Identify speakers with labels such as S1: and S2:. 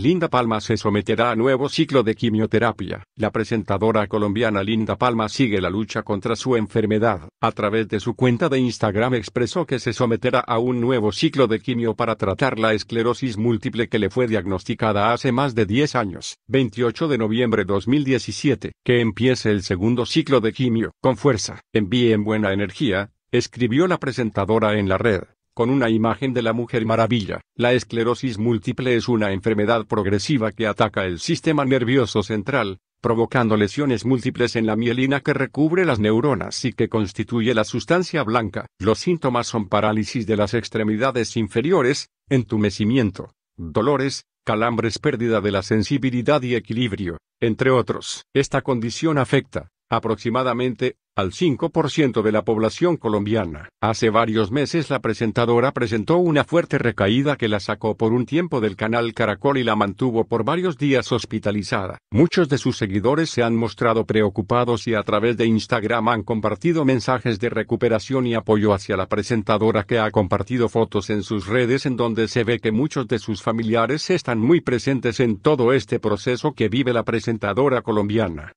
S1: Linda Palma se someterá a nuevo ciclo de quimioterapia. La presentadora colombiana Linda Palma sigue la lucha contra su enfermedad. A través de su cuenta de Instagram expresó que se someterá a un nuevo ciclo de quimio para tratar la esclerosis múltiple que le fue diagnosticada hace más de 10 años, 28 de noviembre 2017. Que empiece el segundo ciclo de quimio, con fuerza, envíen buena energía, escribió la presentadora en la red con una imagen de la mujer maravilla. La esclerosis múltiple es una enfermedad progresiva que ataca el sistema nervioso central, provocando lesiones múltiples en la mielina que recubre las neuronas y que constituye la sustancia blanca. Los síntomas son parálisis de las extremidades inferiores, entumecimiento, dolores, calambres, pérdida de la sensibilidad y equilibrio, entre otros. Esta condición afecta, aproximadamente, al 5% de la población colombiana. Hace varios meses la presentadora presentó una fuerte recaída que la sacó por un tiempo del canal Caracol y la mantuvo por varios días hospitalizada. Muchos de sus seguidores se han mostrado preocupados y a través de Instagram han compartido mensajes de recuperación y apoyo hacia la presentadora que ha compartido fotos en sus redes en donde se ve que muchos de sus familiares están muy presentes en todo este proceso que vive la presentadora colombiana.